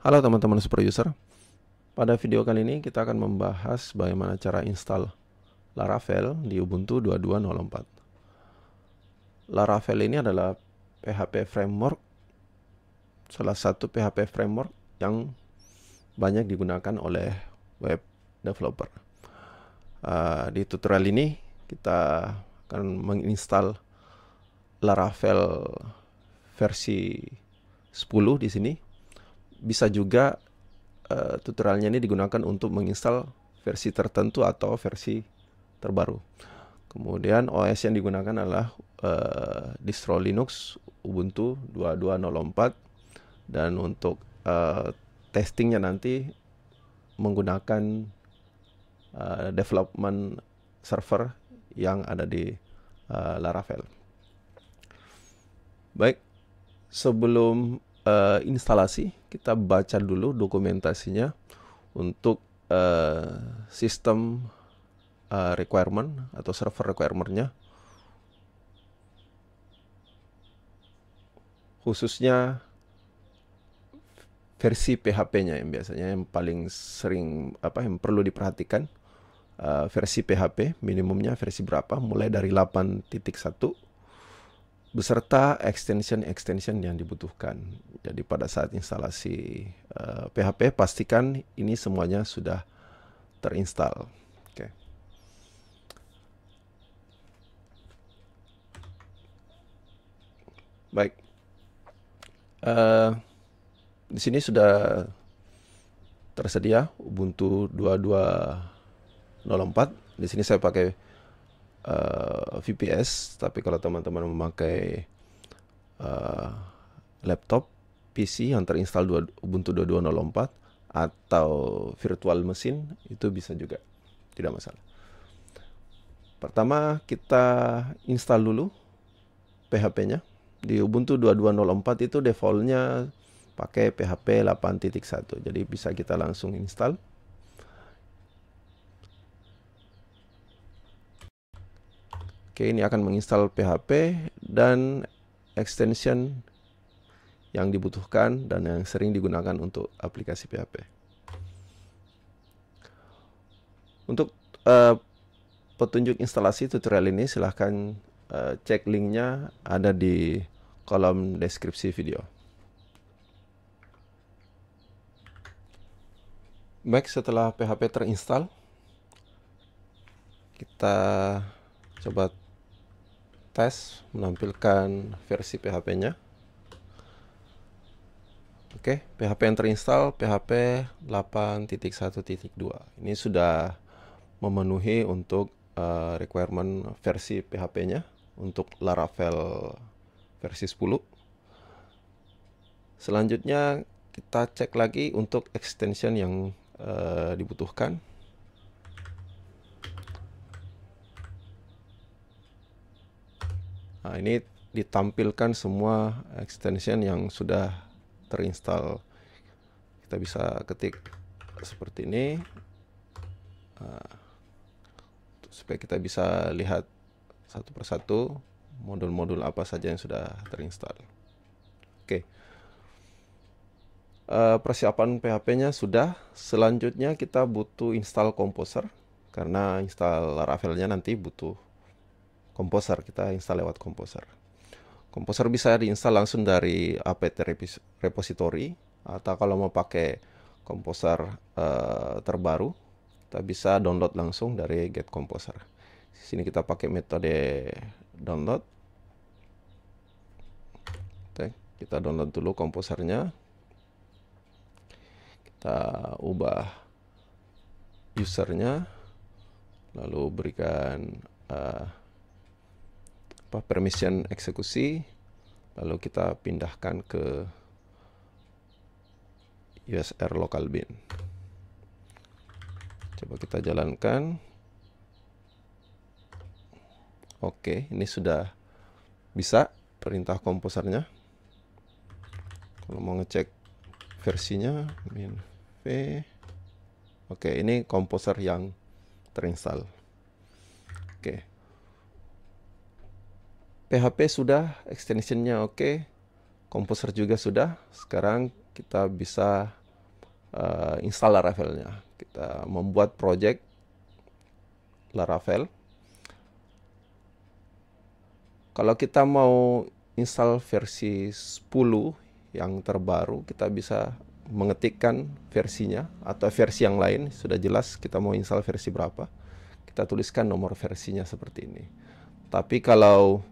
Halo teman-teman Super User. Pada video kali ini kita akan membahas bagaimana cara install Laravel di Ubuntu 22.04. Laravel ini adalah PHP framework salah satu PHP framework yang banyak digunakan oleh web developer. Uh, di tutorial ini kita akan menginstal Laravel versi 10 di sini bisa juga uh, tutorialnya ini digunakan untuk menginstal versi tertentu atau versi terbaru. Kemudian OS yang digunakan adalah uh, distro Linux Ubuntu 2204 dan untuk uh, testingnya nanti menggunakan uh, development server yang ada di uh, Laravel. Baik, sebelum uh, instalasi, kita baca dulu dokumentasinya untuk uh, sistem uh, requirement atau server requirementnya. Khususnya versi PHP-nya yang biasanya yang paling sering apa yang perlu diperhatikan uh, versi PHP minimumnya versi berapa mulai dari 8.1 beserta extension-extension yang dibutuhkan. Jadi pada saat instalasi uh, eh, PHP pastikan ini semuanya sudah terinstall. Oke. Okay. Baik. Uh, di sini sudah tersedia Ubuntu 2204. Di sini saya pakai uh, eh, VPS, tapi kalau teman-teman memakai uh, laptop PC yang terinstall Ubuntu 2204 atau virtual mesin itu bisa juga tidak masalah. Pertama kita install dulu PHP-nya. Di Ubuntu 2204 itu defaultnya pakai PHP 8.1. Jadi bisa kita langsung install. Oke, ini akan menginstal PHP dan extension yang dibutuhkan dan yang sering digunakan untuk aplikasi PHP. Untuk uh, petunjuk instalasi tutorial ini silahkan uh, cek linknya ada di kolom deskripsi video. Baik, setelah PHP terinstall, kita coba tes menampilkan versi PHP-nya. Oke, PHP yang terinstall PHP 8.1.2. Ini sudah memenuhi untuk uh, requirement versi PHP-nya untuk Laravel versi 10. Selanjutnya kita cek lagi untuk extension yang uh, dibutuhkan Nah, ini ditampilkan semua extension yang sudah terinstall. Kita bisa ketik seperti ini uh, supaya kita bisa lihat satu persatu modul-modul apa saja yang sudah terinstall. Oke. Okay. Uh, eh, persiapan PHP-nya sudah. Selanjutnya kita butuh install Composer karena install Laravel-nya nanti butuh komposer kita install lewat komposer komposer bisa diinstal langsung dari apt repository atau kalau mau pakai komposer uh, terbaru kita bisa download langsung dari get composer di sini kita pakai metode download Oke, kita download dulu komposernya kita ubah usernya lalu berikan uh, apa permission eksekusi lalu kita pindahkan ke USR local bin coba kita jalankan oke ini sudah bisa perintah komposernya kalau mau ngecek versinya min v oke ini komposer yang terinstall oke PHP sudah, extensionnya oke, okay. komposer juga sudah. Sekarang kita bisa uh, install Laravelnya. Kita membuat project Laravel. Kalau kita mau install versi 10 yang terbaru, kita bisa mengetikkan versinya atau versi yang lain sudah jelas kita mau install versi berapa kita tuliskan nomor versinya seperti ini tapi kalau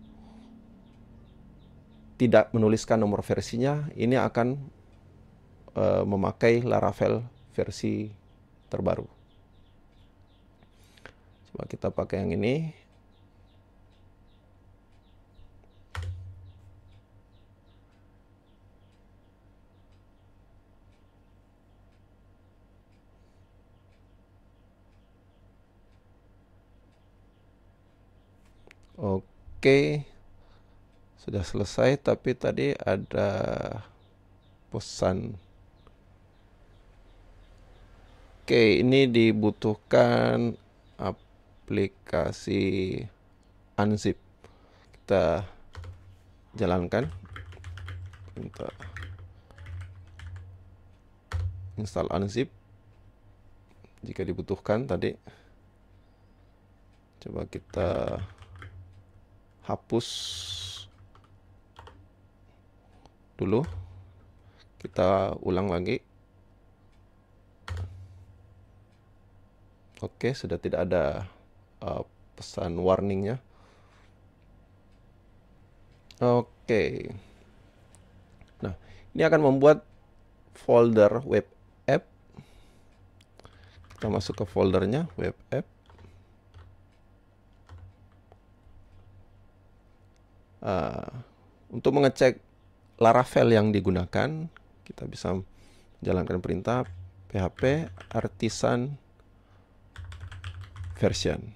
tidak menuliskan nomor versinya, ini akan uh, memakai Laravel versi terbaru. Coba kita pakai yang ini. Oke sudah selesai tapi tadi ada pesan oke ini dibutuhkan aplikasi unzip kita jalankan kita install unzip jika dibutuhkan tadi coba kita hapus dulu kita ulang lagi oke sudah tidak ada uh, pesan warningnya oke nah ini akan membuat folder web app kita masuk ke foldernya web app uh, untuk mengecek Laravel yang digunakan kita bisa jalankan perintah php artisan version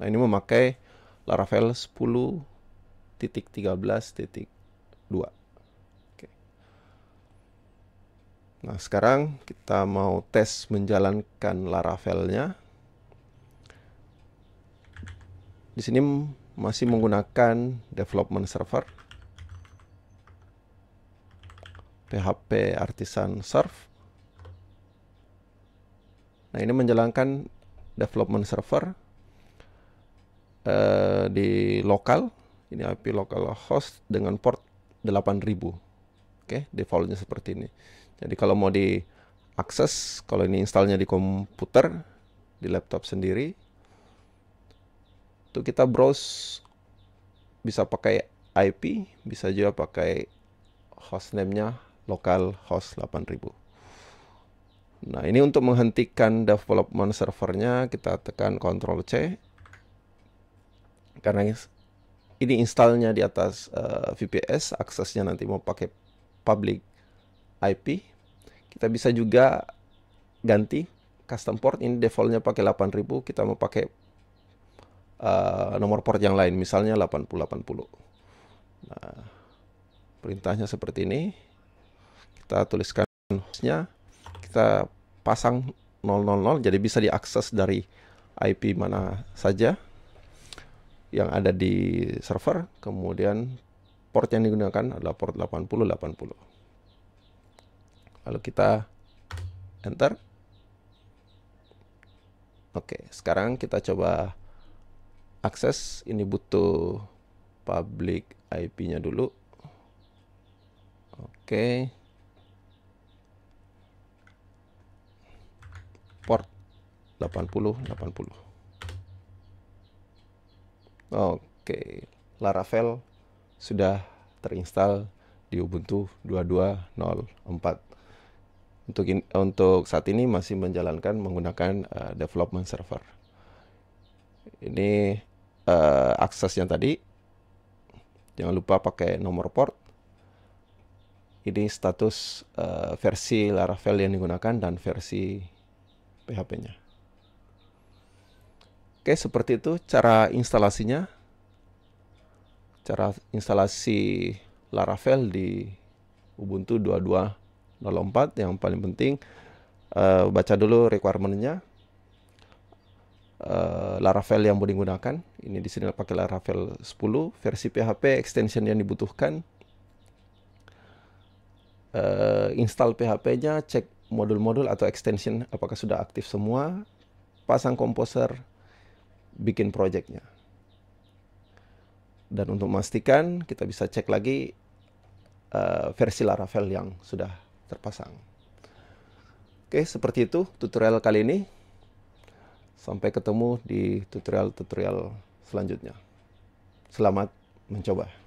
nah ini memakai Laravel 10.13.2 Nah sekarang kita mau tes menjalankan Laravelnya di sini masih menggunakan development server PHP artisan serve. Nah, ini menjalankan development server uh, di lokal. Ini IP host dengan port 8000. Oke, okay, defaultnya seperti ini. Jadi kalau mau diakses, kalau ini installnya di komputer, di laptop sendiri, itu kita browse bisa pakai IP, bisa juga pakai hostname-nya lokal host 8000. Nah, ini untuk menghentikan development servernya kita tekan Ctrl C. Karena ini installnya di atas uh, eh, VPS, aksesnya nanti mau pakai public IP. Kita bisa juga ganti custom port ini defaultnya pakai 8000, kita mau pakai uh, nomor port yang lain, misalnya 8080. Nah, perintahnya seperti ini kita tuliskan hostnya kita pasang 000 jadi bisa diakses dari IP mana saja yang ada di server kemudian port yang digunakan adalah port 8080 lalu kita enter oke sekarang kita coba akses ini butuh public IP nya dulu oke port 80 80 oke Laravel sudah terinstall di Ubuntu 22.04 untuk in, untuk saat ini masih menjalankan menggunakan uh, development server ini uh, eh, yang tadi jangan lupa pakai nomor port ini status uh, versi Laravel yang digunakan dan versi PHP-nya. Oke, seperti itu cara instalasinya. Cara instalasi Laravel di Ubuntu 22.04 yang paling penting uh, baca dulu requirementnya uh, Laravel yang mau digunakan ini di sini pakai Laravel 10 versi PHP extension yang dibutuhkan uh, install PHP-nya cek modul-modul atau extension apakah sudah aktif semua, pasang komposer, bikin projectnya. Dan untuk memastikan kita bisa cek lagi uh, versi Laravel yang sudah terpasang. Oke, seperti itu tutorial kali ini. Sampai ketemu di tutorial-tutorial selanjutnya. Selamat mencoba.